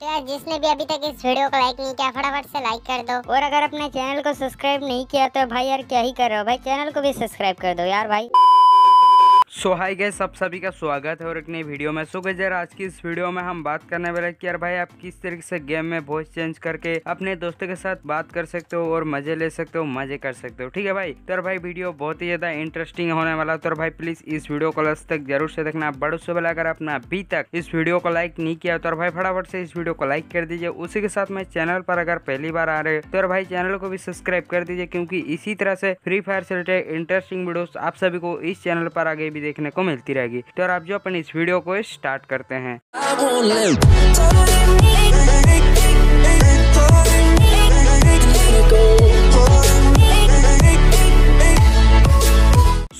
तो यार जिसने भी अभी तक इस वीडियो को लाइक नहीं किया फटाफट से लाइक कर दो और अगर अपने चैनल को सब्सक्राइब नहीं किया तो भाई यार क्या ही कर रहे हो भाई चैनल को भी सब्सक्राइब कर दो यार भाई सो हाई गैस सब सभी का स्वागत है और एक नई वीडियो में सो गई यार आज की इस वीडियो में हम बात करने वाले कि यार भाई आप किस तरीके से गेम में वॉइस चेंज करके अपने दोस्तों के साथ बात कर सकते हो और मजे ले सकते हो मजे कर सकते हो ठीक है भाई तो भाई वीडियो बहुत ही ज्यादा इंटरेस्टिंग होने वाला तो भाई प्लीज इस वीडियो को लस्ट तक जरूर से देखना बड़ो से बोला अगर आपने अभी तक इस वीडियो को लाइक नहीं किया तो भाई फटाफट से इस वीडियो को लाइक कर दीजिए उसी के साथ मैं चैनल पर अगर पहली बार आ रहे तो भाई चैनल को भी सब्सक्राइब कर दीजिए क्योंकि इसी तरह से फ्री फायर से रिलेटेड इंटरेस्टिंग वीडियो आप सभी को इस चैनल पर आगे भी देखने को मिलती रहेगी तो और आप जो अपन इस वीडियो को स्टार्ट करते हैं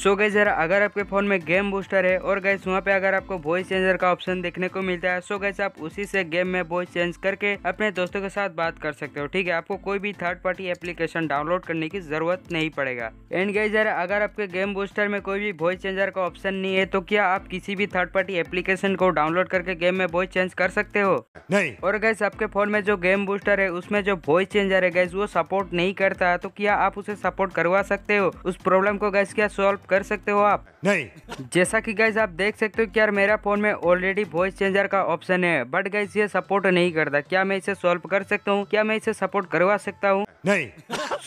सो so गैस अगर आपके फ़ोन में गेम बूस्टर है और गैस वहाँ पे अगर आपको वॉइस चेंजर का ऑप्शन देखने को मिलता है सो गैस आप उसी से गेम में वॉइस चेंज करके अपने दोस्तों के साथ बात कर सकते हो ठीक है आपको कोई भी थर्ड पार्टी एप्लीकेशन डाउनलोड करने की जरूरत नहीं पड़ेगा एंड गैस अगर आपके गेम बूस्टर में कोई भी वॉइस चेंजर का ऑप्शन नहीं है तो क्या आप किसी भी थर्ड पार्टी एप्लीकेशन को डाउनलोड करके गेम में वॉइस चेंज कर सकते हो नहीं और गैस आपके फोन में जो गेम बूस्टर है उसमें जो वॉइस चेंजर है गैस वो सपोर्ट नहीं करता है तो क्या आप उसे सपोर्ट करवा सकते हो उस प्रॉब्लम को गैस क्या सॉल्व कर सकते हो आप नहीं जैसा कि गाइज आप देख सकते हो कि यार मेरा फ़ोन में ऑलरेडी वॉइस चेंजर का ऑप्शन है बट गाइज ये सपोर्ट नहीं करता क्या मैं इसे सॉल्व कर सकता हूँ क्या मैं इसे सपोर्ट करवा सकता हूँ नहीं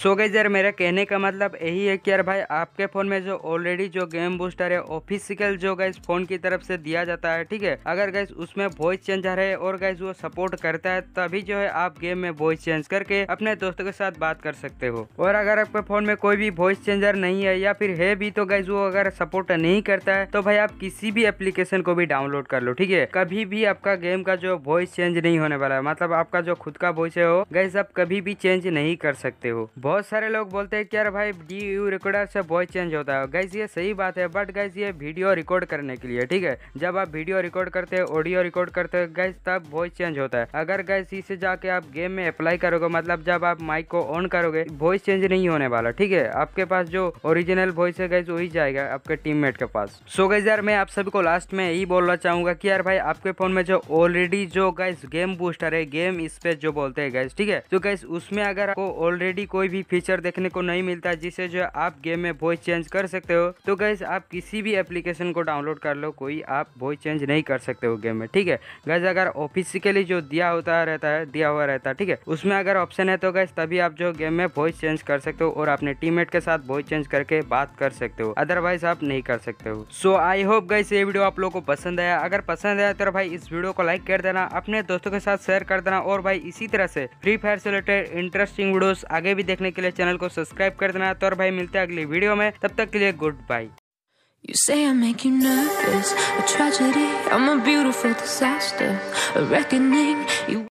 सो गई यार मेरा कहने का मतलब यही है कि यार भाई आपके फ़ोन में जो ऑलरेडी जो गेम बूस्टर है ऑफिशियल जो गैस फ़ोन की तरफ से दिया जाता है ठीक है अगर गैस उसमें वॉइस चेंजर है और गैस वो सपोर्ट करता है तभी जो है आप गेम में वॉइस चेंज करके अपने दोस्तों के साथ बात कर सकते हो और अगर आपके फ़ोन में कोई भी वॉइस चेंजर नहीं है या फिर है भी तो गैस वो अगर सपोर्ट नहीं करता है तो भाई आप किसी भी एप्लीकेशन को भी डाउनलोड कर लो ठीक है कभी भी आपका गेम का जो वॉइस चेंज नहीं होने वाला है मतलब आपका जो खुद का वॉइस है वो गैस आप कभी भी चेंज नहीं कर सकते हो बहुत सारे लोग बोलते हैं कि यार भाई डी यू रिकॉर्डर से वॉइस चेंज होता है गैस ये सही बात है बट गैस ये वीडियो रिकॉर्ड करने के लिए ठीक है जब आप वीडियो रिकॉर्ड करते हैं ऑडियो रिकॉर्ड करते हैं गैस तब वॉइस चेंज होता है अगर गैस इसे जाके आप गेम में अप्लाई करोगे मतलब जब आप माइक को ऑन करोगे वॉइस चेंज नहीं होने वाला ठीक है आपके पास जो ओरिजिनल वॉइस है गैस वही जाएगा आपके टीम के पास सो गैस यार मैं आप सभी को लास्ट में यही बोलना चाहूंगा की यार भाई आपके फोन में जो ऑलरेडी जो गैस गेम बूस्टर है गेम इस पे जो बोलते है गैस ठीक है तो गैस उसमें अगर आपको ऑलरेडी कोई भी भी फीचर देखने को नहीं मिलता जिसे जो आप गेम में वॉइस चेंज कर सकते हो तो गैस आप किसी भी एप्लीकेशन को डाउनलोड कर लो कोई आप वॉइस चेंज नहीं कर सकते हो गेम में ठीक है गैस अगर ऑफिसिकली जो दिया होता रहता है दिया हुआ रहता है ठीक है उसमें अगर ऑप्शन है तो गैस तभी आप जो गेम में वॉइस चेंज कर सकते हो और अपने टीम के साथ वॉइस चेंज करके बात कर सकते हो अदरवाइज आप नहीं कर सकते हो सो आई होप गैस ये वीडियो आप लोग को पसंद आया अगर पसंद आया तो भाई इस वीडियो को लाइक कर देना अपने दोस्तों के साथ शेयर कर देना और भाई इसी तरह से फ्री फायर से रिलेटेड इंटरेस्टिंग वीडियोस आगे भी देख देखने के लिए चैनल को सब्सक्राइब कर देना तो और भाई मिलते हैं अगले वीडियो में तब तक के लिए good bye You say I make you nervous, a tragedy, I'm a beautiful disaster, a reckoning. You